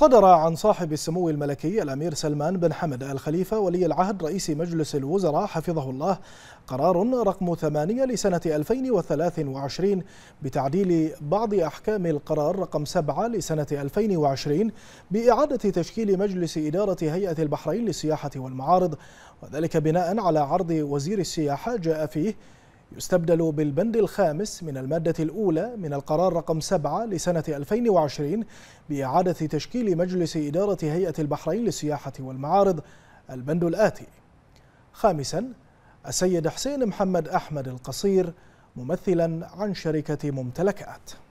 صدر عن صاحب السمو الملكي الأمير سلمان بن حمد الخليفة ولي العهد رئيس مجلس الوزراء حفظه الله قرار رقم 8 لسنة 2023 بتعديل بعض أحكام القرار رقم 7 لسنة 2020 بإعادة تشكيل مجلس إدارة هيئة البحرين للسياحة والمعارض وذلك بناء على عرض وزير السياحة جاء فيه يستبدل بالبند الخامس من المادة الأولى من القرار رقم 7 لسنة 2020 بإعادة تشكيل مجلس إدارة هيئة البحرين للسياحة والمعارض البند الآتي خامسا السيد حسين محمد أحمد القصير ممثلا عن شركة ممتلكات